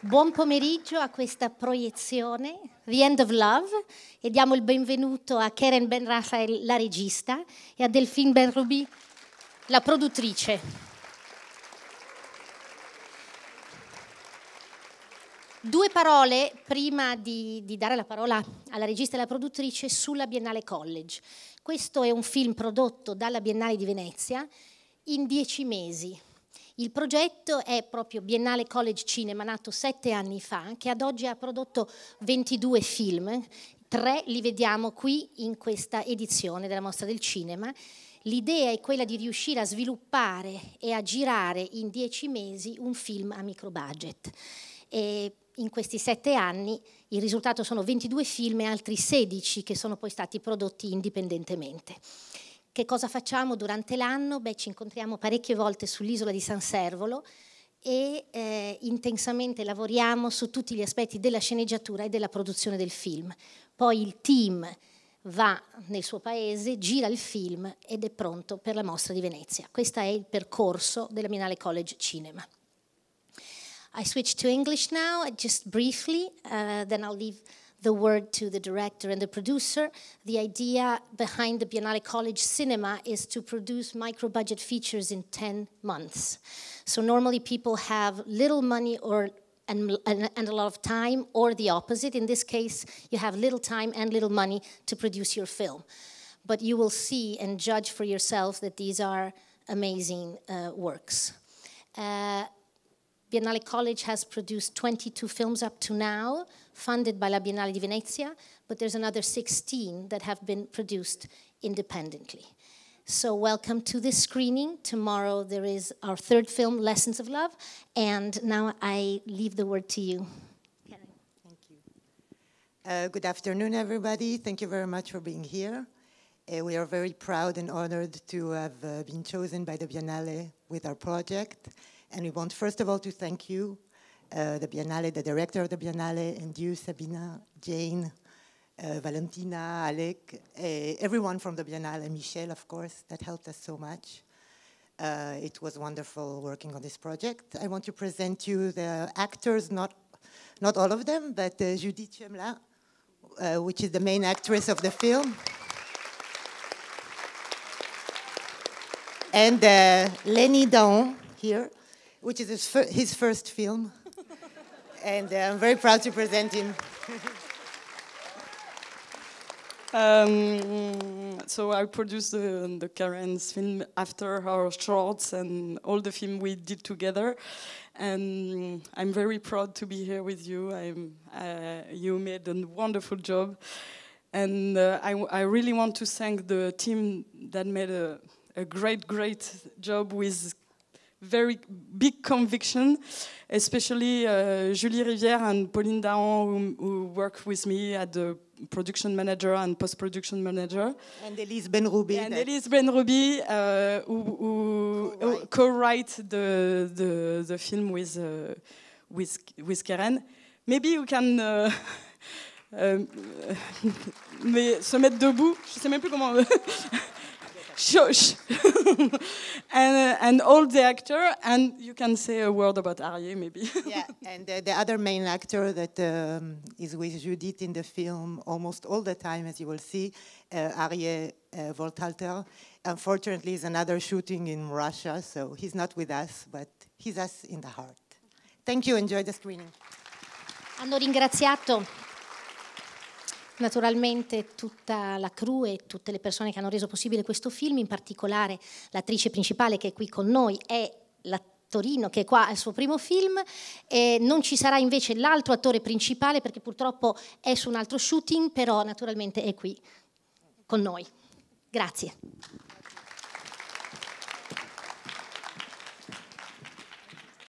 Buon pomeriggio a questa proiezione, The End of Love, e diamo il benvenuto a Karen Ben Raphael, la regista, e a Delphine Ben Rubi, la produttrice. Due parole prima di, di dare la parola alla regista e alla produttrice sulla Biennale College. Questo è un film prodotto dalla Biennale di Venezia in dieci mesi, il progetto è proprio Biennale College Cinema, nato sette anni fa, che ad oggi ha prodotto 22 film, tre li vediamo qui in questa edizione della Mostra del Cinema. L'idea è quella di riuscire a sviluppare e a girare in dieci mesi un film a micro budget. E in questi sette anni il risultato sono 22 film e altri 16 che sono poi stati prodotti indipendentemente. Che cosa facciamo durante l'anno? Beh, ci incontriamo parecchie volte sull'isola di San Servolo e eh, intensamente lavoriamo su tutti gli aspetti della sceneggiatura e della produzione del film. Poi il team va nel suo paese, gira il film ed è pronto per la mostra di Venezia. Questo è il percorso della Minale College Cinema. I switch to English now, just briefly, uh, then I'll leave the word to the director and the producer. The idea behind the Biennale College Cinema is to produce micro budget features in 10 months. So normally people have little money or and, and, a lot of time, or the opposite. In this case, you have little time and little money to produce your film. But you will see and judge for yourself that these are amazing uh, works. Uh, Biennale College has produced 22 films up to now, funded by La Biennale di Venezia, but there's another 16 that have been produced independently. So welcome to this screening. Tomorrow there is our third film, Lessons of Love, and now I leave the word to you. Thank you. Uh, good afternoon, everybody. Thank you very much for being here. Uh, we are very proud and honored to have uh, been chosen by the Biennale with our project. And we want, first of all, to thank you, uh, the Biennale, the director of the Biennale, and you, Sabina, Jane, uh, Valentina, Alec, uh, everyone from the Biennale, Michelle, of course, that helped us so much. Uh, it was wonderful working on this project. I want to present you the actors, not, not all of them, but uh, Judith Chemla, uh, which is the main actress of the film. And Lenny Daon here, which is his, fir his first film. and uh, I'm very proud to present him. Um, so I produced the, the Karen's film after our shorts and all the film we did together. And I'm very proud to be here with you. Uh, you made a wonderful job. And uh, I, really want to thank the team that made a, a great, great job with very big conviction, especially uh, Julie Rivière and Pauline Daron who, work with me at the production manager and post-production manager. And Elise Benruby. And Elise uh, who, co-write the, the, film uh, with, with, Karen. Maybe you can... mais um, se mettre debout, je sais même plus comment... shush. and, uh, and all the actor, and you can say a word about Arye, maybe. yeah, and uh, the other main actor that um, is with Judith in the film almost all the time, as you will see, uh, Arié uh, Voltalter, unfortunately is another shooting in Russia, so he's not with us, but he's us in the heart. Thank you, enjoy the screening. Hanno ringraziato Naturalmente tutta la crew e tutte le persone che hanno reso possibile questo film, in particolare l'attrice principale che è qui con noi è l'attrice Torino, che è qua al suo primo film, eh, non ci sarà invece l'altro attore principale perché purtroppo è su un altro shooting, però naturalmente è qui con noi. Grazie.